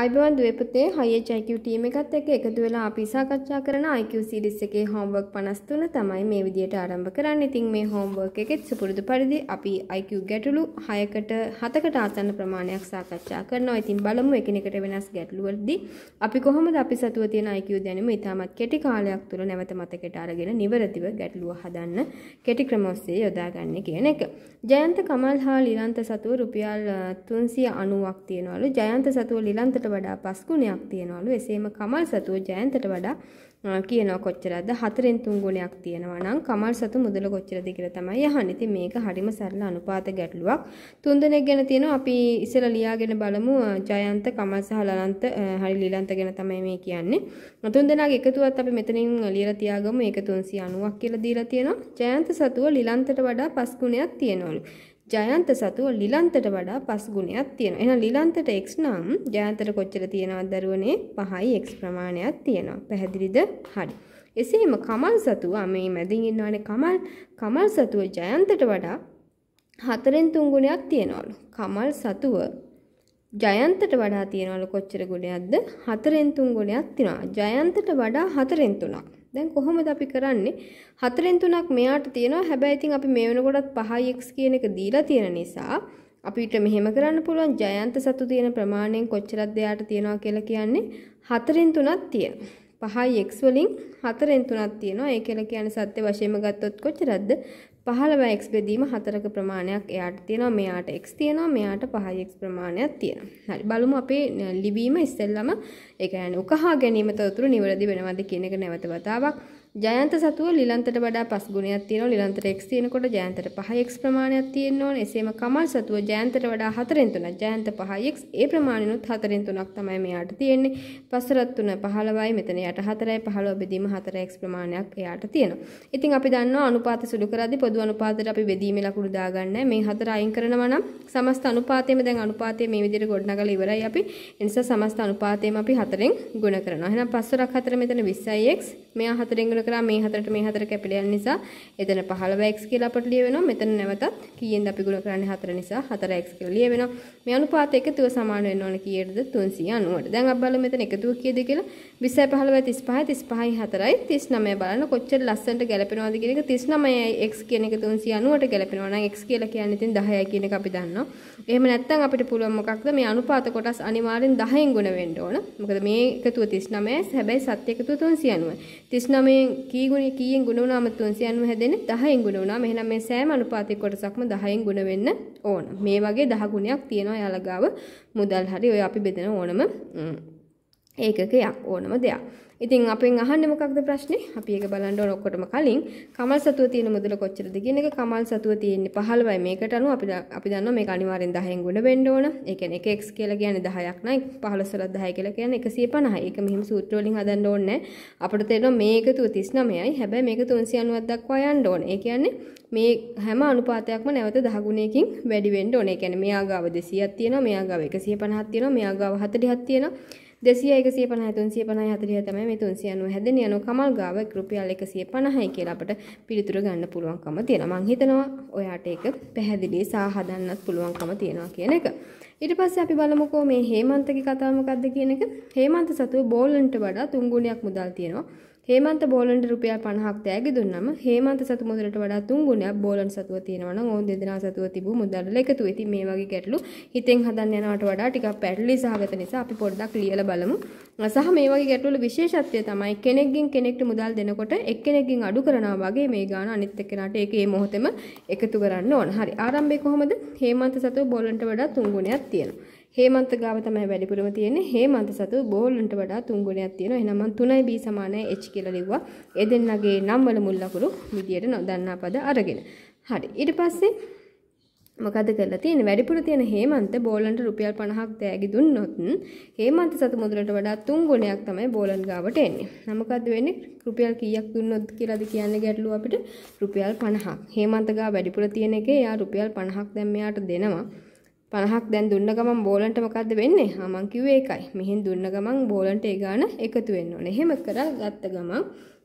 අයිබවන් දුවපුතේ හය ජැකව ටීම එකත් එක එකතු වෙලා අපි සාකච්ඡා කරන IQ සිරිස් එකේ හෝම්වර්ක් 53 තමයි මේ විදියට ආරම්භ කරන්නේ. ඉතින් මේ හෝම්වර්ක් එකෙත් සුපුරුදු පරිදි අපි IQ ගැටලු 6කට 7කට ආසන්න ප්‍රමාණයක් සාකච්ඡා කරනවා. ඉතින් බලමු එකිනෙකට වෙනස් ගැටලු වලදී අපි කොහොමද අපි සතුව තියෙන IQ දැනුම ඉතාමත් කෙටි කාලයක් තුළ නැවත මතකයට අරගෙන නිවරදිව ගැටලුව හදන්න කෙටි ක්‍රම ඔස්සේ යොදාගන්නේ කියන එක. ජයන්ත කමල් හා ලිලන්ත සතුව රුපියල් 390ක් තියනවලු. ජයන්ත සතුව ලිලන්ත සතුට වඩා පස් ගුණයක් තියනවලු. එසේම කමල් සතුව ජයන්තට වඩා කියනවා කොච්චරද? හතරෙන් තුන් ගුණයක් තියෙනවා නම් කමල් සතු මුදල කොච්චරද කියලා තමයි අහන්නේ. ඉතින් මේක හරිම සරල අනුපාත ගැටලුවක්. තුන් දෙනෙක් ගැන තියෙනවා. අපි ඉස්සෙල්ලා ලියාගෙන බලමු ජයන්ත, කමල් සහ ලලන්ත, හරි ලීලන්ත ගැන තමයි මේ කියන්නේ. තුන් දෙනාගේ එකතුවත් අපි මෙතනින් ලියලා තියාගමු. ඒක 390ක් කියලා දීලා තියෙනවා. ජයන්ත සතුව ලිලන්තට වඩා පස් ගුණයක් තියෙනවලු. ජයන්ත සතුව ලිලන්තට වඩා පස් ගුණයක් තියෙනවා. එහෙනම් ලිලන්තට x නම් ජයන්තට කොච්චර තියෙනවද දරුවනේ? 5යි x ප්‍රමාණයක් තියෙනවා. පැහැදිලිද? හරි. එසේම කමල් සතුව මේ මැදින් ඉන්නවනේ කමල්. කමල් සතුව ජයන්තට වඩා 4න් 3 ගුණයක් තියෙනවලු. කමල් සතුව ජයන්තට වඩා තියෙනවලු කොච්චර ගුණයක්ද? 4න් 3 ගුණයක් තියෙනවා. ජයන්තට වඩා 4න් 3ක්. දැන් කොහොමද අපි කරන්නේ? හතරෙන් තුනක් මෙයාට තියෙනවා. හැබැයි ඉතින් අපි මේ වෙනකොටත් 5x කියන එක දීලා තියෙන නිසා අපිට මෙහෙම කරන්න පුළුවන් ජයන්ත සතු තියෙන ප්‍රමාණයෙන් කොච්චරක්ද එයාට තියෙනවා කියලා කියන්නේ හතරෙන් තුනක් තියෙනවා. 5x වලින් හතරෙන් තුනක් තියෙනවා. ඒ කියලා කියන්නේ සත්‍ය වශයෙන්ම ගත්තොත් කොච්චරක්ද? පහළව x බෙදීම හතරක ප්‍රමාණයක් එයාට තියෙනවා මෙයාට x තියෙනවා මෙයාට 5x ප්‍රමාණයක් තියෙනවා හරි බලමු අපේ ලිවීම ඉස්සෙල්ලම ඒ කියන්නේ උකහා ගැනීම තොරතුරු නිවැරදි වෙනවද කියන එක නැවත වතාවක් ජයන්ත සතුව ලිලන්තට වඩා 5 ගුණයක් තියෙනවා. ලිලන්තට x තියෙනකොට ජයන්තට 5x ප්‍රමාණයක් තියෙන්න ඕනේ. එසේම කමල් සතුව ජයන්තට වඩා 4න් 3ක්. ජයන්ත 5x ඒ ප්‍රමාණයනොත් 4න් 3ක් තමයි මෙයාට තියෙන්නේ. පසරත් 3 15යි. මෙතන යට 4යි 15 බෙදීම 4x ප්‍රමාණයක් එයාට තියෙනවා. ඉතින් අපි දන්නවා අනුපාත සුළු කරද්දී පොදු අනුපාතයට අපි බෙදීමේ ලකුණු දාගන්නේ. මේ 4 අයින් කරනවා නම් සමස්ත අනුපාතයේම දැන් අනුපාතය මේ විදිහට ගොඩනගලා ඉවරයි අපි. ඒ නිසා සමස්ත අනුපාතයේම අපි 4ෙන් ගුණ කරනවා. එහෙනම් 5 4ක් 4 මෙතන 20x. මෙයා 4ෙන් ගුණ විස්තර කරා මේ හතරට මේ හතර කැපිලා යන නිසා එතන 15x කියලා අපට ලියවෙනවා. මෙතන නැවතත් කීයෙන් අපි ගුණ කරන්නේ 4 නිසා 4x කියලා ලියවෙනවා. මේ අනුපාතය එකතුව සමාන වෙන්න ඕන කීයටද 390ට. දැන් අපි බලමු මෙතන එකතුව කීයද කියලා 20යි 15යි 35යි 4යි 39 බලන්න කොච්චර ලස්සනට ගැලපෙනවද කියන එක 39යි x කියන එක 390ට ගැලපෙනවා නම් x කියලා කියන්නේ ඉතින් 10යි කියන එක අපි දන්නවා. එහෙම නැත්නම් අපිට පුළුවන් මොකක්ද මේ අනුපාත කොටස් අනිවාර්යෙන් 10න් ගුණ වෙන්න ඕන. මොකද මේ එකතුව 39 හැබැයි සත්‍ය එකතුව 390. 39න් කී ගුණ කීයෙන් ගුණ වුණාම 390 හැදෙන්නේ 10ෙන් ගුණ වුණා. මෙහෙනම් මේ සෑම අනුපාතයක කොටසක්ම 10ෙන් ගුණ වෙන්න ඕන. මේ වගේ 10 ගුණයක් තියෙනවා යාලා ගාව මුදල් හරි ඔය අපි බෙදෙන ඕනම ඒකකයක් ඕනම දෙයක්. ඉතින් අපෙන් අහන්නේ මොකක්ද ප්‍රශ්නේ? අපි ඒක බලන්න ඕන ඔක්කොටම කලින් කමල් සතුව තියෙන මුදල කොච්චරද කියන එක කමල් සතුව තියෙන්නේ 15යි මේකට අනුව අපි අපි දන්නවා මේක අනිවාර්යෙන් 10ෙන් ගුණ වෙන්න ඕන. ඒ කියන්නේ 1x කියලා කියන්නේ 10ක් නයි 15 10 කියලා කියන්නේ 150යි. ඒක මෙහිම සූත්‍ර වලින් හදන්න ඕනේ නැහැ. අපිට තේරෙනවා මේ එකතුව 39යි. හැබැයි මේක 390ක් දක්වා යන්න ඕන. ඒ කියන්නේ මේ හැම අනුපාතයක්ම නැවත 10 ගුණයකින් වැඩි වෙන්න ඕන. ඒ කියන්නේ මෙයා ගාව 200ක් තියෙනවා, මෙයා ගාව 150ක් තියෙනවා, මෙයා ගාව 40ක් තියෙනවා. දෙසිය එකසිය පනහ තුන්සිය පනහ හතරිය තමයි මේ තුන්සිය අනුව හැදෙන යනු කමල් ගාව රුපියල් එකසිය පනහයි කියලා අපට පිළිතුර ගන්න පුළුවන්කම තියෙනවා මං හිතනවා ඔයාට ඒක පැහැදිලි සහ හදන්නත් පුළුවන්කම තියෙනවා කියන එක ඊට පස්සේ අපි බලමුකෝ මේ හේමන්තගේ කතාව මොකක්ද කියන එක හේමන්ත සතුව බෝලන්ට වඩා තුන් ගුණයක් මුදල් තියෙනවා හේමන්ත බෝලන්ට රුපියල් 50ක් තෑගි දුන්නම හේමන්ත සතු මුදලට වඩා තුන් ගුණයක් බෝලන් සතුව තියෙනවා නම් ඕන් දෙදෙනා සතුව තිබූ මුදල් එකතු වෙති මේ වගේ ගැටලු හිතෙන් හදන්න යනවට වඩා ටිකක් පැටලි සහගත නිසා අපි පොඩ්ඩක් ලියලා බලමු සහ මේ වගේ ගැටලු වල විශේෂත්වය තමයි කෙනෙක්ගෙන් කෙනෙක්ට මුදල් දෙනකොට එක්කෙනෙක්ගෙන් අඩු කරනවා වගේ මේ ගාන අනිත් එක්කෙනාට ඒකේ මොහොතෙම එකතු කරන්න ඕන. හරි ආරම්භයේ කොහොමද හේමන්ත සතුව බෝලන්ට වඩා තුන් ගුණයක් තියෙනවා. හේමන්ත ගාව තමයි වැඩිපුරම තියෙන්නේ. හේමන්ත සතු බෝලන්ට වඩා තුන් ගුණයක් තියෙනවා. එහෙනම් මම 3b h කියලා ලිව්වා. ඒ දෙන්නගේ නම් වල මුල් ලකුණු විදියට නොදන්නා පද අරගෙන. හරි. ඊට පස්සේ මොකද කරලා තියෙන්නේ වැඩිපුර තියෙන හේමන්ත බෝලන්ට රුපියල් 50ක් දෑගි දුන්නොත් හේමන්ත සතු මුදලට වඩා තුන් ගුණයක් තමයි බෝලන් ගාවට එන්නේ. නම් මොකද වෙන්නේ? රුපියල් කීයක් දුන්නොත් කියලාද කියන්නේ ගැටලුව අපිට? රුපියල් 50ක්. හේමන්ත ගාව වැඩිපුර තියෙන එකේ එයා රුපියල් 50ක් දැන් මෙයාට දෙනවා. 50ක් දැන් දුන්න ගමන් බෝලන්ට මොකද්ද වෙන්නේ? ආ මං කිව්වේ ඒකයි. මෙහෙන් දුන්න ගමන් බෝලන්ට ඒ ගාන එකතු වෙන්න ඕනේ. එහෙම කරා ගත්ත ගමන්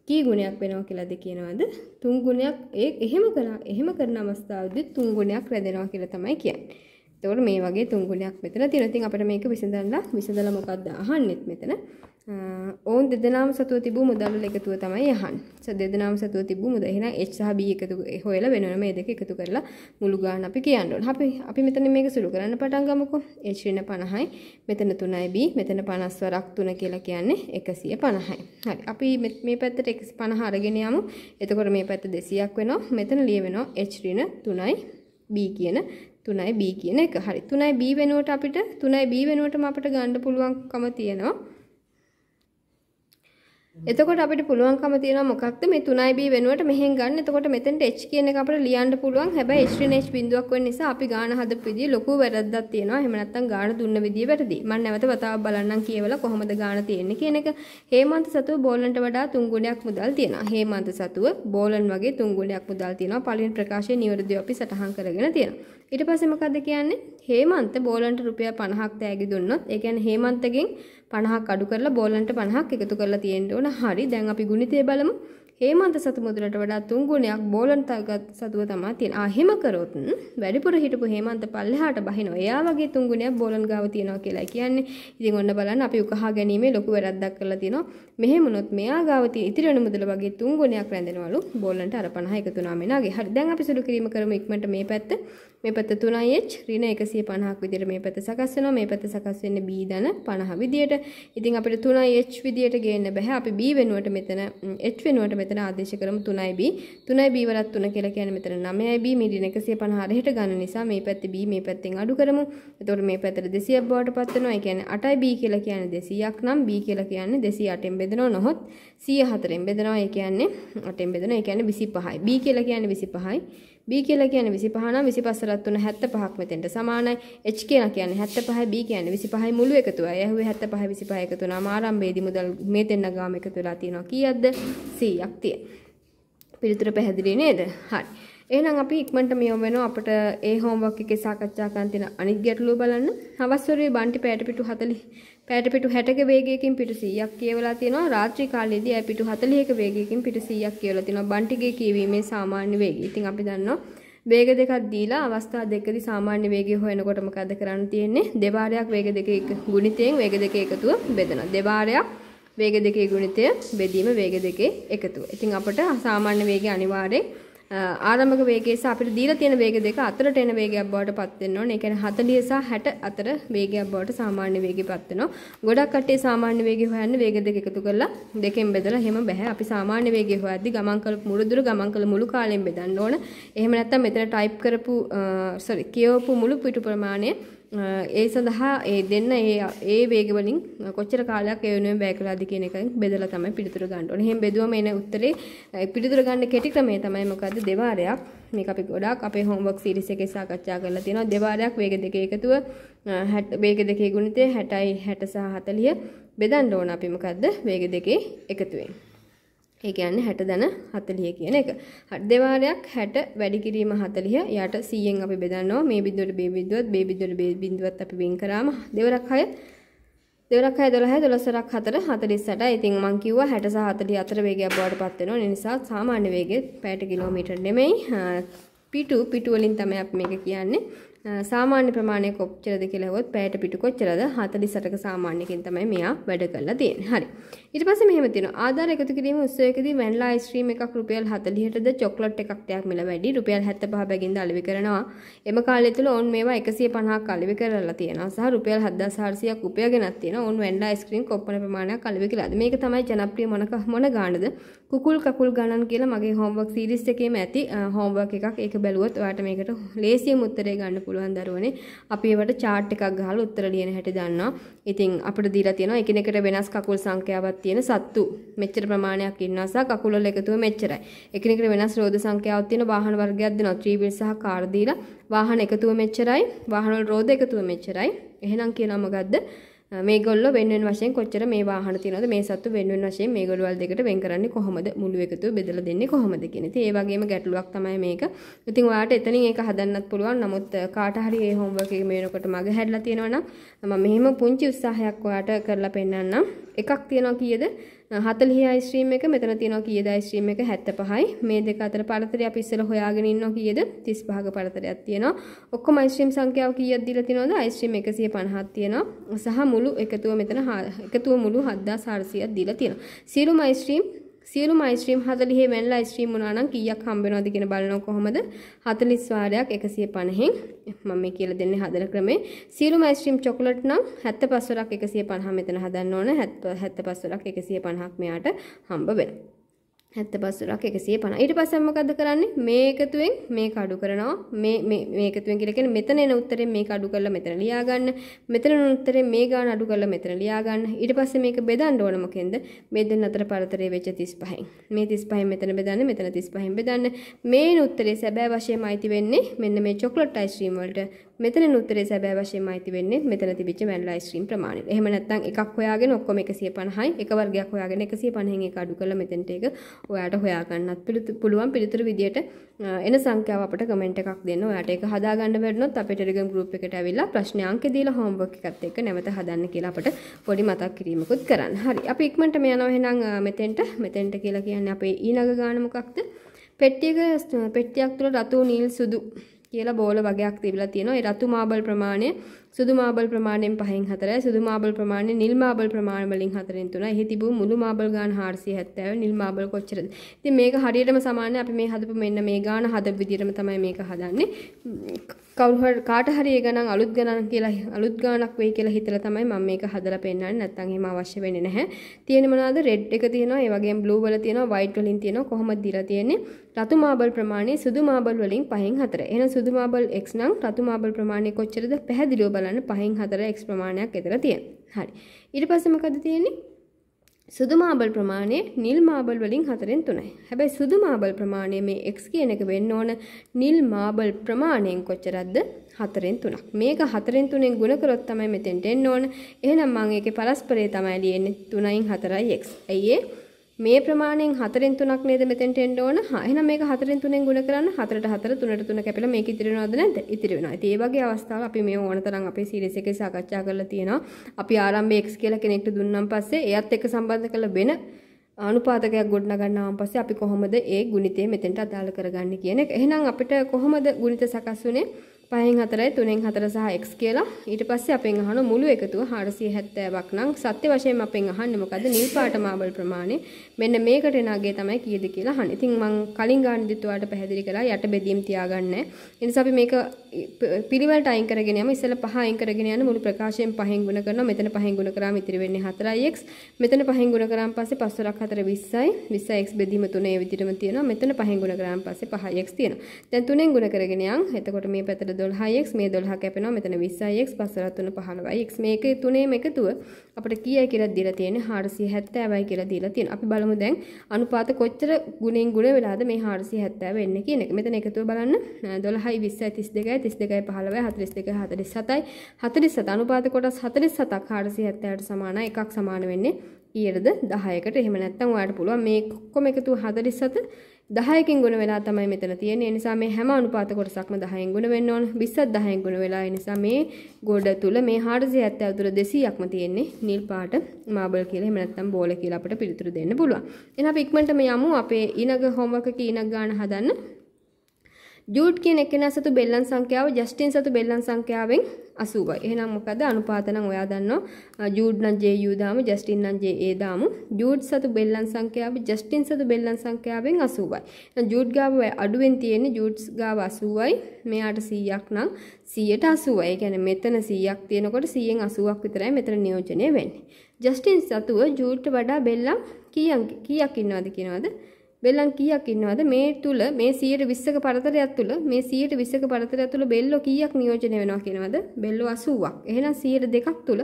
කී ගුණයක් වෙනවා කියලාද කියනවද? තුන් ගුණයක් ඒ එහෙම කරා එහෙම කරන අවස්ථාවේදී තුන් ගුණයක් රැඳෙනවා කියලා තමයි කියන්නේ. එතකොට මේ වගේ තුන් ගුණයක් මෙතන තියෙනවා. ඉතින් අපිට මේක විසඳන්න විසඳලා මොකද්ද අහන්නෙත් මෙතන. ඔවුන් දෙදෙනාම සතුව තිබූ මුදල් එකතුව තමයි යහන්. දෙදෙනාම සතුව තිබූ මුදල්. එහෙනම් H සහ B එකතු හොයලා වෙනවන මේ දෙක එකතු කරලා මුළු ගාන අපි කියන්න ඕන. අපි අපි මෙතන මේක සුළු කරන්න පටන් ගමුකෝ. H වෙන 50යි. මෙතන 3යි B. මෙතන 50 වරක් 3 කියලා කියන්නේ 150යි. හරි. අපි මේ පැත්තට 150 අරගෙන යමු. එතකොට මේ පැත්ත 200ක් වෙනවා. මෙතන ලියවෙනවා H ඍණ 3යි B කියන තුනයි B කියන එක හරි තුනයි B වෙනුවට අපිට තුනයි B වෙනුවටම අපිට ගණ්ඩ පුළුවන්කම තියෙනවා එතකොට අපිට පුළුවන්කම තියෙනවා මොකක්ද මේ 3b වෙනුවට මෙහෙන් ගන්න. එතකොට මෙතෙන්ට h කියන එක අපිට ලියන්න පුළුවන්. හැබැයි h3h බිඳුවක් වෙන නිසා අපි ගාන හදපු විදිය ලොකු වැරද්දක් තියෙනවා. එහෙම නැත්නම් ගාන දුන්න විදිය වැරදි. මම නැවත වතාවක් බලන්නම් කියවලා කොහොමද ගාන තියෙන්නේ කියන එක. හේමන්ත සතුව බෝලන්ට වඩා තුන් ගුණයක් මුදල් තියෙනවා. හේමන්ත සතුව බෝලන් වගේ තුන් ගුණයක් මුදල් තියෙනවා. පළවෙනි ප්‍රකාශයේ නිවැරදිව අපි සටහන් කරගෙන තියෙනවා. ඊට පස්සේ මොකද්ද කියන්නේ? හේමන්ත බෝලන්ට රුපියල් 50ක් තෑගි දුන්නොත් ඒ කියන්නේ හේමන්තගෙන් 50ක් අඩු කරලා බෝලන්ට 50ක් එකතු කරලා තියෙන්න ඕන. හරි. දැන් අපි ගුණිතය බලමු. හේමන්ත සතු මුදුනට වඩා තුන් ගුණයක් බෝලන්ට සතුව තමයි තියෙන. ආ එහෙම කරොත් වැඩිපුර හිටපු හේමන්ත පල්ලෙහාට බහිනවා. එයා වගේ තුන් ගුණයක් බෝලන් ගාව තියෙනවා කියලා කියන්නේ. ඉතින් ඔන්න බලන්න අපි උකහා ගැනීමේ ලොකු වැරද්දක් කරලා තියෙනවා. මෙහෙම වුණොත් මෙයා ගාව තියෙන ඉතිරෙන මුදල වගේ තුන් ගුණයක් රැඳෙනවලු බෝලන්ට අර 50 එකතු වුණා මෙනාගේ. හරි. දැන් අපි සුළු කිරීම කරමු ඉක්මනට මේ පැත්ත. මේ පැත්ත 3h ඍණ 150ක් විදිහට මේ පැත්ත සකස් වෙනවා මේ පැත්ත සකස් වෙන්නේ b ධන 50 විදිහට. ඉතින් අපිට 3h විදිහට ගේන්න බෑ. අපි b වෙනුවට මෙතන h වෙනුවට මෙතන ආදේශ කරමු 3b. 3b වලත් 3 කියලා කියන්නේ මෙතන 9b මේ ඍණ 150 හරහට ගන්න නිසා මේ පැත්තේ b මේ පැත්තෙන් අඩු කරමු. එතකොට මේ පැත්තට 200ක් බවට පත් වෙනවා. ඒ කියන්නේ 8b කියලා කියන්නේ 200ක් නම් b කියලා කියන්නේ 208ෙන් බෙදනවා. නොහොත් 104ෙන් බෙදනවා. ඒ කියන්නේ 8ෙන් බෙදනවා. ඒ කියන්නේ 25යි. b කියලා කියන්නේ 25යි. B කියලා කියන්නේ 25 නම් 25 රත් වුණ 75ක් මෙතෙන්ට සමානයි. H කියලා කියන්නේ 75 B කියන්නේ 25යි මුළු එකතුවයි. ඇහුවේ 75 25 එකතු වුණාම ආරම්භයේදී මුදල් මේ දෙන්න ගාම එකතු වෙලා තියෙනවා කීයක්ද? 100ක් තියෙනවා. පිළිතුර පැහැදිලි නේද? හරි. එහෙනම් අපි ඉක්මනට මෙයම වෙනවා අපිට ඒ හෝම්වර්ක් එකේ සාකච්ඡා කරන්න තියෙන අනිත් ගැටලුව බලන්න. හවස්වරුේ බන්ටි පැයට පිටු 40 පැයට පිටු 60ක වේගයකින් පිටු 100ක් කියවලා තියෙනවා. රාත්‍රී කාලයේදී ඇය පිටු 40ක වේගයකින් පිටු 100ක් කියවලා තියෙනවා. බන්ටිගේ කියවීමේ සාමාන්‍ය වේගය. ඉතින් අපි දන්නවා වේග දෙකක් දීලා අවස්ථා දෙකදී සාමාන්‍ය වේගය හොයනකොට මොකද කරන්න තියෙන්නේ? දෙවාරයක් වේග දෙකේ ගුණිතයෙන් වේග දෙකේ එකතුව බෙදනවා. දෙවාරයක් වේග දෙකේ ගුණිතය බෙදීම වේග දෙකේ එකතුව. ඉතින් අපට සාමාන්‍ය වේගය අනිවාර්යෙන් ආරම්භක වේගය සහ අපිට දීලා තියෙන වේග දෙක අතරට එන වේගයක් බවට පත් වෙන්න ඕනේ. ඒ කියන්නේ 40 සහ 60 අතර වේගයක් බවට සාමාන්‍ය වේගය පත් වෙනවා. ගොඩක් කට්ටිය සාමාන්‍ය වේගය හොයන්නේ වේග දෙක එකතු කරලා දෙකෙන් බෙදලා එහෙම බෑ. අපි සාමාන්‍ය වේගය හොයද්දි ගමන් කළ මුළු දුර ගමන් කළ මුළු කාලයෙන් බෙදන්න ඕන. එහෙම නැත්නම් මෙතන ටයිප් කරපු සෝරි කියවපු මුළු පිටු ප්‍රමාණය ඒ සඳහා ඒ දෙන්න ඒ ඒ වේග වලින් කොච්චර කාලයක් ඒ වෙනුවෙන් වැය කළාද කියන එකෙන් බෙදලා තමයි පිළිතුරු ගන්න ඕනේ. එහෙන් බෙදුවම එන උත්තරේ පිළිතුරු ගන්න කෙටි ක්‍රමය තමයි මොකද්ද? දෙවාරයක්. මේක අපි ගොඩාක් අපේ homework series එකේ සාකච්ඡා කරලා තියෙනවා. දෙවාරයක් වේග දෙකේ එකතුව වේග දෙකේ ගුණිතය 60යි 60 සහ 40 බෙදන්න ඕන අපි මොකද්ද? වේග දෙකේ එකතුවෙන්. ඒ කියන්නේ 60 දන 40 කියන එක. දෙවාරයක් 60 වැඩි කිරීම 40 යට 100න් අපි බෙදනවා. මේ බිඳුවට මේ බිඳුවත්, මේ බිඳුවට මේ බිඳුවත් අපි වෙන් කරාම දෙවරක් 6 දෙවරක් 6 12 12ක් 4 48. ඉතින් මම කිව්වා 60 සහ 40 අතර වේගයක් බවට පත් වෙනවා. ඒ නිසා සාමාන්‍ය වේගය 60 කිලෝමීටර නෙමෙයි. පිටු පිටු වලින් තමයි අපි මේක කියන්නේ. සාමාන්‍ය ප්‍රමාණය කොච්චරද කියලා හවොත් පැයට පිටු කොච්චරද 48ක සාමාන්‍යකින් තමයි මෙයා වැඩ කරලා තියෙන්නේ. හරි. ඊට පස්සේ මෙහෙම තියෙනවා ආධාර එකතු කිරීම උත්සවයකදී වැනිලා අයිස්ක්‍රීම් එකක් රුපියල් 40ටද චොක්ලට් එකක් තයක් මිල වැඩි රුපියල් 75 බැගින්ද අලෙවි කරනවා එම කාලය තුල ඔවුන් මේවා 150ක් අලෙවි කරලා තියෙනවා සහ රුපියල් 7400ක් උපයගෙනත් තියෙනවා ඔවුන් වැනිලා අයිස්ක්‍රීම් කොප්පන ප්‍රමාණයක් අලෙවි කළාද මේක තමයි ජනප්‍රිය මොනක මොන ගානද කුකුල් කකුල් ගණන් කියලා මගේ හෝම්වර්ක් සීරීස් එකේම ඇති හෝම්වර්ක් එකක් ඒක බැලුවොත් ඔයාට මේකට ලේසියම උත්තරේ ගන්න පුළුවන් දරුවනේ අපි ඒවට චාට් එකක් ගහලා උත්තර ලියන හැටි දන්නවා ඉතින් අපිට දීලා තියෙනවා එකිනෙකට වෙනස් කකුල් සංඛ්‍යාවක් තියෙන සත්තු මෙච්චර ප්‍රමාණයක් ඉන්න නිසා කකුල් වල එකතුව මෙච්චරයි. එකිනෙකට වෙනස් රෝද සංඛ්‍යාවක් තියෙන වාහන වර්ගයක් දෙනවා. ත්‍රිවිල් සහ කාර් දීලා වාහන එකතුව මෙච්චරයි. වාහන වල රෝද එකතුව මෙච්චරයි. එහෙනම් කියනවා මොකද්ද? මේගොල්ලෝ වෙන්වෙන් වශයෙන් කොච්චර මේ වාහන තියෙනවද මේ සත්තු වෙන්වෙන් වශයෙන් මේගොල්ලෝ වල දෙකට වෙන් කරන්නේ කොහොමද මුළු එකතු බෙදලා දෙන්නේ කොහොමද කියන. ඉතින් ඒ වගේම ගැටලුවක් තමයි මේක. ඉතින් ඔයාලට එතනින් ඒක හදන්නත් පුළුවන්. නමුත් කාට හරි මේ homework එක මේ වෙනකොට මග හැදලා තියෙනවා නම් මම මෙහෙම පුංචි උත්සාහයක් ඔයාලට කරලා පෙන්නන්නම්. එකක් තියෙනවා කීයද? 40යි ස්ට්‍රීම් එක මෙතන තියෙනවා කීයදයි ස්ට්‍රීම් එක 75යි මේ දෙක අතර පරතරය අපි ඉස්සෙල්ලා හොයාගෙන ඉන්නවා කීයද 35ක පරතරයක් තියෙනවා ඔක්කොම අයිස්ට්‍රීම් සංඛ්‍යාව කීයක් දීලා තියෙනවද අයිස්ට්‍රීම් 150ක් තියෙනවා සහ මුළු එකතුව මෙතන එකතුව මුළු 7400ක් දීලා තියෙනවා සියලුම අයිස්ට්‍රීම් සියලුම අයිස්ට්‍රීම් 40 වෙනල අයිස්ට්‍රීම් වුණා නම් කීයක් හම්බ වෙනවද කියන බලනවා කොහොමද 40 වාරයක් 150න් මම මේ කියලා දෙන්නේ හදන ක්‍රමේ සියලුම අයිස්ට්‍රීම් චොකලට් නම් 75 වරක් 150 මෙතන හදන්න ඕන 75 වරක් 150ක් මෙයාට හම්බ වෙනවා හැත්ත පස්සුරක් එකසිය පන ඊට පසම්මකද කරන්නේ මේකතුවෙන් මේ කඩු කරනවා මේ මේකතුවෙන් කියලකෙන මෙතන එන උත්තරේ මේ අඩු කරලා මෙතන ලියාගන්න මෙතන උත්තරේ මේ ගාන අඩු කරලා මෙතන ලියාගන්න ඊට පස්සේ මේක බෙදන්න ඕන මොකෙන්ද මේ දෙන්න අතර පරතරේ වෙච්ච 35න් මේ 35න් මෙතන බෙදන්න මෙතන 35න් බෙදන්න මේ උත්තරේ සැබෑ වශයෙන්ම අයිති වෙන්නේ මෙන්න මේ චොක්ලට් අයිස්ක්‍රීම් වලට මෙතන උත්තරේ සැබෑ වශයෙන් අයිති වෙන්නේ මෙතන තිබිච්ච මැනිලා අයිස්ක්‍රීම් ප්‍රමාණයට. එහෙම නැත්නම් එකක් හොයාගෙන ඔක්කොම 150යි, එක වර්ගයක් හොයාගෙන 150න් එක අඩු කරලා මෙතෙන්ට ඒක ඔයාට හොයා ගන්නත් පුළුවන් පිළිතුරු විදියට එන සංඛ්‍යාව අපිට කමෙන්ට් එකක් දෙන්න. ඔයාට ඒක හදා ගන්න බැරිනොත් අපේ Telegram group එකට ඇවිල්ලා ප්‍රශ්න අංක දීලා homework එකත් එක්ක නැවත හදන්න කියලා අපිට පොඩි මතක් කිරීමකුත් කරන්න. හරි. අපි ඉක්මනට මේ යනවා එහෙනම් මෙතෙන්ට මෙතෙන්ට කියලා කියන්නේ අපේ ඊළඟ ගාන මොකක්ද? පෙට්ටියක පෙට්ටියක් තුළ රතු නිල් සුදු කියලා බෝල වගයක් තිබිලා තියෙනවා. ඒ රතු මාබල් ප්‍රමාණය සුදු මාබල් ප්‍රමාණයෙන් 5න් 4යි. සුදු මාබල් ප්‍රමාණය නිල් මාබල් ප්‍රමාණය වලින් 4න් 3යි. එහි තිබූ මුළු මාබල් ගාන 470. නිල් මාබල් කොච්චරද? ඉතින් මේක හරියටම සමානයි. අපි මේ හදපු මෙන්න මේ ගාන හදපු විදියටම තමයි මේක හදන්නේ. කවුරු කාට හරි ඒ ගණන් අලුත් ගණන් කියලා අලුත් ගණනක් වෙයි කියලා හිතලා තමයි මම මේක හදලා පෙන්නන්නේ නැත්නම් එහෙම අවශ්‍ය වෙන්නේ නැහැ. තියෙන්නේ මොනවාද? රෙඩ් එක තියෙනවා, ඒ වගේම බ්ලූ වල තියෙනවා, වයිට් වලින් තියෙනවා. කොහොමද දීලා තියෙන්නේ? රතු මාබල් ප්‍රමාණය සුදු මාබල් වලින් 5න් 4. එහෙනම් සුදු මාබල් x නම් රතු මාබල් ප්‍රමාණය කොච්චරද? පැහැදිලිව බලන්න 5න් 4 x ප්‍රමාණයක් එතන තියෙනවා. හරි. ඊට පස්සේ මොකද තියෙන්නේ? සුදු මාබල් ප්‍රමාණය නිල් මාබල් වලින් හතරෙන් තුනයි. හැබැයි සුදු මාබල් ප්‍රමාණය මේ x කියන එක වෙන්න ඕන නිල් මාබල් ප්‍රමාණයෙන් කොච්චරක්ද? හතරෙන් තුනක්. මේක හතරෙන් තුනෙන් ගුණ කරොත් තමයි මෙතෙන්ට එන්න ඕන. එහෙනම් මම ඒකේ පරස්පරය තමයි ලියන්නේ 3න් 4යි x. ඇයි ඒ? මේ ප්‍රමාණයෙන් 4න් 3ක් නේද මෙතෙන්ට එන්න ඕන. එහෙනම් මේක 4න් 3න් ಗುಣ කරන්න 4ට 4 3ට 3 කැපිලා මේක ඉතිරි වෙනවද නැද්ද? ඉතිරි වෙනවා. ඉතින් මේ වගේ අවස්ථාවල අපි මේ ඕන තරම් අපේ සීරීස් එකේ සාකච්ඡා කරලා තියෙනවා. අපි ආරම්භයේ x කියලා කෙනෙක්ට දුන්නම් පස්සේ එයත් එක්ක සම්බන්ධ කරලා වෙන අනුපාතකයක් ගොඩනගන්නාන් පස්සේ අපි කොහොමද ඒ ගුණිතය මෙතෙන්ට අදාළ කරගන්නේ කියන එක. එහෙනම් අපිට කොහොමද ගුණිත සකස් වුනේ? පහෙන් හතරයි තුනෙන් හතර සහ x කියලා ඊට පස්සේ අපෙන් අහන මුළු එකතුව 470ක් නම් සත්‍ය වශයෙන් අපෙන් අහන්නේ මොකද්ද නිල් පාට මාබල් ප්‍රමාණය මෙන්න මේකට එන අගේ තමයි කීයද කියලා අහන්නේ. ඉතින් මම කලින් ගානදිත් ඔයාලට පැහැදිලි කළා යට බෙදීම් තියාගන්න. ඒ නිසා අපි මේක පිළිවෙලට අයින් කරගෙන යමු. ඉස්සෙල්ලා පහ අයින් කරගෙන යන මුළු ප්‍රකාශයෙන් පහෙන් ගුණ කරනවා. මෙතන පහෙන් ගුණ කරාම ඉතිරි වෙන්නේ 4x. මෙතන පහෙන් ගුණ කරාම පස්සේ 5 4ක් 4 20යි. 20x බෙදීම 3 ඒ විදිහටම තියෙනවා. මෙතන පහෙන් ගුණ කරාම පස්සේ 5x තියෙනවා. දැන් 3ෙන් ගුණ කරගෙන යන්. එතකොට මේ පැත්තට 12x මේ 12 කැපෙනවා මෙතන 20x 5 15x මේක තුනේම එකතුව අපිට කීයයි කියලා දීලා තියෙන්නේ 470යි කියලා දීලා තියෙනවා. අපි බලමු දැන් අනුපාත කොච්චර ගුණෙන් ගුණ වෙලාද මේ 470 වෙන්නේ කියන එක. මෙතන එකතුව බලන්න 12යි 20යි 32යි 32යි 15යි 42යි 47යි 47 අනුපාත කොටස් 47ක් 470ට සමානයි එකක් සමාන වෙන්නේ ඊයටද 10කට. එහෙම නැත්නම් ඔයාලට පුළුවන් මේ ඔක්කොම එකතුව 47 10කින් ගුණ වෙලා තමයි මෙතන තියෙන්නේ. ඒ නිසා මේ හැම අනුපාත කොටසක්ම 10න් ගුණ වෙන්න ඕන. 20ත් 10න් ගුණ වෙලා ඒ නිසා මේ ගොඩ තුල මේ 470 තුල 200ක්ම තියෙන්නේ නිල් පාට මාබල් කියලා. එහෙම නැත්නම් බෝල කියලා අපිට පිළිතුරු දෙන්න පුළුවන්. එහෙනම් අපි ඉක්මනට මේ යමු අපේ ඊනග හෝම්වර්ක් එක ඊනග ගන්න හදන්න. ජූඩ් කියන එකෙනා සතු බෙල්ලන් සංඛ්‍යාව ජස්ටින් සතු බෙල්ලන් සංඛ්‍යාවෙන් 80යි. එහෙනම් මොකද අනුපාත නම් ඔයා දන්නවා. ජූඩ් නම් JU දාමු, ජස්ටින් නම් JA දාමු. ජූඩ් සතු බෙල්ලන් සංඛ්‍යාව ජස්ටින් සතු බෙල්ලන් සංඛ්‍යාවෙන් 80යි. එහෙනම් ජූඩ් ගාව අඩුවෙන් තියෙන්නේ ජූඩ්ස් ගාව 80යි. මෙයාට 100ක් නම් 180යි. ඒ කියන්නේ මෙතන 100ක් තියෙනකොට 100න් 80ක් විතරයි මෙතන නියෝජනය වෙන්නේ. ජස්ටින් සතුව ජූඩ්ට වඩා බෙල්ලන් කීයක් කීයක් ඉන්නවද කියනවද? බෙල්ලන් කීයක් ඉන්නවද මේ තුල මේ 120ක පරතරයක් තුල මේ 120ක පරතරයක් තුල බෙල්ලෝ කීයක් නියෝජනය වෙනවා කියනවද බෙල්ලෝ 80ක් එහෙනම් 102ක් තුල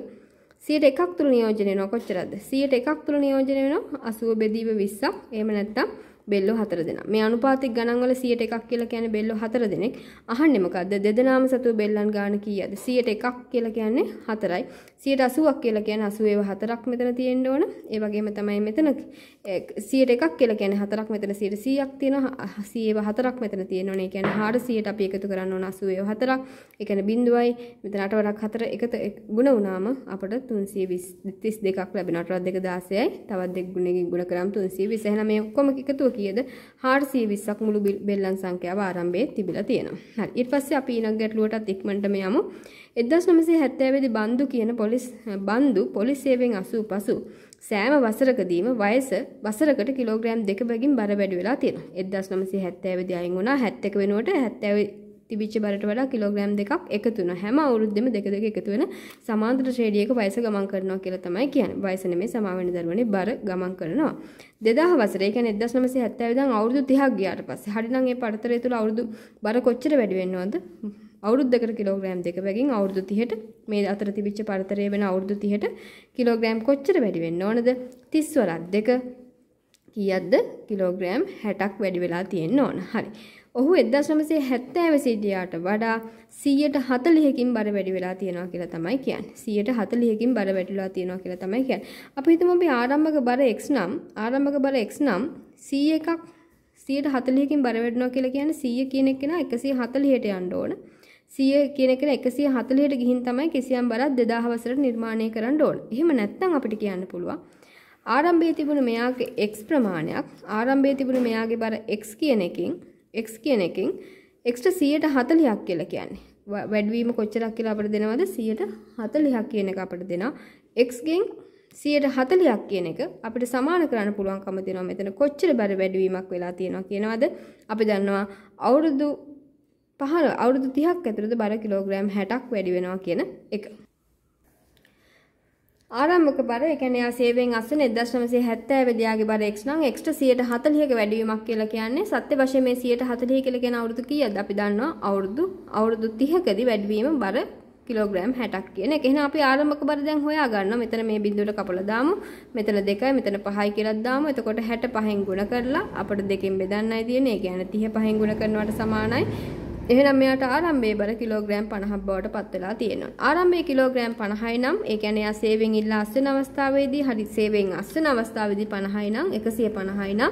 101ක් තුල නියෝජනය වෙනවා කොච්චරද 101ක් තුල නියෝජනය වෙනවා 80 බෙදීම 20ක් එහෙම නැත්නම් බෙල්ලෝ හතර දෙනා. මේ අනුපාතික ගණන්වල 101ක් කියලා කියන්නේ බෙල්ලෝ හතර දෙනෙක්. අහන්නේ මොකද්ද? දෙදෙනාම සතුව බෙල්ලන් ගාන කීයද? 101ක් කියලා කියන්නේ 4යි. 180ක් කියලා කියන්නේ 80 ඒව හතරක් මෙතන තියෙන්න ඕන. ඒ වගේම තමයි මෙතන 101ක් කියලා කියන්නේ හතරක් මෙතන 100ක් තියෙනවා. 100 ඒව හතරක් මෙතන තියෙන්න ඕන. ඒ කියන්නේ 400ට අපි එකතු කරන්න ඕන 80 ඒව හතරක්. ඒ කියන්නේ බිඳුවයි. මෙතන 8 වරක් 4 එකතු ගුණ වුණාම අපට 332ක් ලැබෙනවා. 8 2 16යි. තවත් දෙක ගුණකින් ගුණ කරාම 320. එහෙනම් මේ ඔක්කොම එකතු කීයද 420ක් මුළු බෙල්ලන් සංඛ්‍යාව ආරම්භයේ තිබිලා තියෙනවා. හරි. ඊට පස්සේ අපි ඊළඟ ගැටලුවටත් ඉක්මනටම යමු. 1970 දී බන්දු කියන පොලිස් බන්දු පොලිස් සේවයෙන් අසූ පසු සෑම වසරකදීම වයස වසරකට කිලෝග්‍රෑම් 2 බැගින් බර වැඩි වෙලා තියෙනවා. 1970 දී අයින් වුණා 71 වෙනුවට 70 තිබිච්ච බරට වඩා කිලෝග්‍රෑම් දෙකක් එකතු වෙනවා. හැම අවුරුද්දෙම දෙක දෙක එකතු වෙන සමාන්තර ශ්‍රේණියක වයස ගමන් කරනවා කියලා තමයි කියන්නේ. වයස නෙමෙයි සමා වෙන දරුවනේ බර ගමන් කරනවා. 2000 වසරේ කියන්නේ 1970 ඉඳන් අවුරුදු 30ක් ගියාට පස්සේ හරිනම් ඒ පඩතරය තුල අවුරුදු බර කොච්චර වැඩි වෙනවද? අවුරුද්දකට කිලෝග්‍රෑම් දෙක බැගින් අවුරුදු 30ට මේ අතර තිබිච්ච පරතරය වෙන අවුරුදු 30ට කිලෝග්‍රෑම් කොච්චර වැඩි වෙන්න ඕනද 30 වලක් දෙක කීයක්ද කිලෝග්‍රෑම් 60ක් වැඩි වෙලා තියෙන්න ඕන. හරි. ඔහු 1970 සිටියාට වඩා 140කින් බර වැඩි වෙලා තියෙනවා කියලා තමයි කියන්නේ. 140කින් බර වැඩිලා තියෙනවා කියලා තමයි කියන්නේ. අපි හිතමු අපි ආරම්භක බර x නම් ආරම්භක බර x නම් 100එකක් 140කින් බර වැඩිනවා කියලා කියන්නේ 100 කියන එක නා 140ට යන්න ඕන. 100 කියන එක 140ට ගිහින් තමයි කිසියම් බරක් 2000 වසරට නිර්මාණය කරන්න ඕන. එහෙම නැත්නම් අපිට කියන්න පුළුවන් ආරම්භයේ තිබුණ මෙයාගේ x ප්‍රමාණයක් ආරම්භයේ තිබුණ මෙයාගේ බර x කියන එකෙන් x කියන එකෙන් x ට 140ක් කියලා කියන්නේ වැඩිවීම කොච්චරක් කියලා අපිට දෙනවද 140ක් කියන එක අපිට දෙනවා x ගෙන් 140ක් කියන එක අපිට සමාන කරන්න පුළුවන්කම දෙනවා මෙතන කොච්චර බර වැඩිවීමක් වෙලා තියෙනවා කියනවද අපි දන්නවා අවුරුදු පහල අවුරුදු 30ක් ඇතුළත බර කිලෝග්‍රෑම් 60ක් වැඩි වෙනවා කියන එක ආරම්භක බර ඒ කියන්නේ යා සේවයෙන් අස්වන 1970 වෙදියාගේ බර x නම් x ට 140ක වැඩිවීමක් කියලා කියන්නේ සත්‍ය වශයෙන් මේ 140 කියලා කියන අවුරුදු කීයද අපි දන්නවා අවුරුදු අවුරුදු 30කදී වැඩිවීම බර කිලෝග්‍රෑම් 60ක් කියන එක. එහෙනම් අපි ආරම්භක බර දැන් හොයාගන්න. මෙතන මේ බිඳුවට කපලා දාමු. මෙතන 2යි මෙතන 5යි කියලා දාමු. එතකොට 65න් ගුණ කරලා අපිට දෙකෙන් බෙදන්නයි තියෙන්නේ. ඒ කියන්නේ 35න් ගුණ කරනවට සමානයි එහෙනම් මෙයාට ආරම්භයේ බර කිලෝග්‍රෑම් 50ක් බවට පත් වෙලා තියෙනවා. ආරම්භයේ කිලෝග්‍රෑම් 50යි නම් ඒ කියන්නේ ආ සේවෙන් ඉල්ලා අස්සන අවස්ථාවේදී හරි සේවෙන් අස්සන අවස්ථාවේදී 50යි නම් 150යි නම්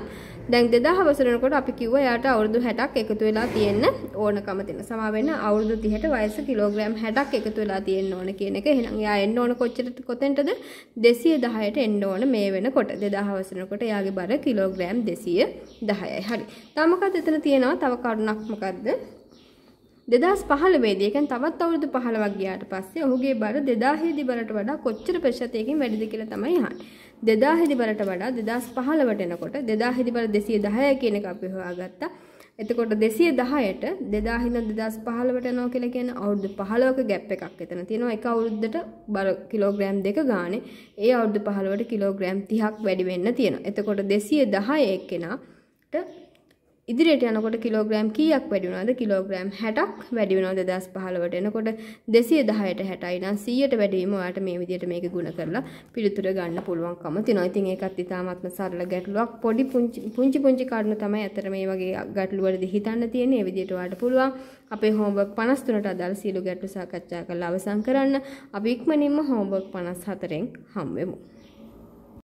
දැන් 2000 වසර වෙනකොට අපි කිව්වා එයාට අවුරුදු 60ක් එකතු වෙලා තියෙන්න ඕනකම තියෙන. සමා වෙන අවුරුදු 30ට වයස කිලෝග්‍රෑම් 60ක් එකතු වෙලා තියෙන්න ඕන කියන එක. එහෙනම් එයා එන්න ඕන කොච්චරද කොතෙන්ටද 210ට එන්න ඕන මේ වෙනකොට 2000 වසර වෙනකොට එයාගේ බර කිලෝග්‍රෑම් 210යි. හරි. තව මොකක්ද එතන තියෙනවා? තව කරුණක් මොකද්ද? දෙදස් පහළවේදී එකන් තවත් අවුරුදු පහළවක් ගියාට පස්සේ ඔහුගේ බර දෙදාහේදි බලට වඩා කොච්චර ප්‍රශතයකින් වැඩිද කියලා තමයි අහන්නේ. දෙදාහේදි බලට වඩා දෙදස් පහළවට එනකොට දෙදාහේදි බල දෙසිය දහය කියන එක අපි හොයාගත්තා. එතකොට දෙසිය දහයට දෙදාහිද දෙදස් පහළවට නෝ කියල කියන අවුදු පහලෝක ගැප් එකක් එතන තියෙනවා එක අවුද්දට බර කිලෝග්‍රෑම් දෙක ගාන ඒ අවුදු පහළුවට කිලෝග්‍රෑම් තිහක් වැඩිවෙන්න තියෙන එතකොට දෙසිය දහය එක්කෙනට ඉදිරියට යනකොට කිලෝග්‍රෑම් කීයක් වැඩි වුණාද කිලෝග්‍රෑම් 60ක් වැඩි වෙනවා 2015ට එනකොට 210ට 60යි නම් 100ට වැඩිවීම ඔයාලට මේ විදිහට මේක ගුණ කරලා පිළිතුර ගන්න පුළුවන්කම තියෙනවා. ඉතින් ඒකත් ඉතාමත්ම සරල ගැටලුවක්. පොඩි පුංචි පුංචි පුංචි කාරණා තමයි අතර මේ වගේ ගැටලු වලදී හිතන්න තියෙන්නේ. ඒ විදිහට ඔයාලට පුළුවන් අපේ homework 53ට අදාළ සියලු ගැටලු සාකච්ඡා කරලා අවසන් කරන්න. අපි ඉක්මනින්ම homework 54න් හම්බෙමු.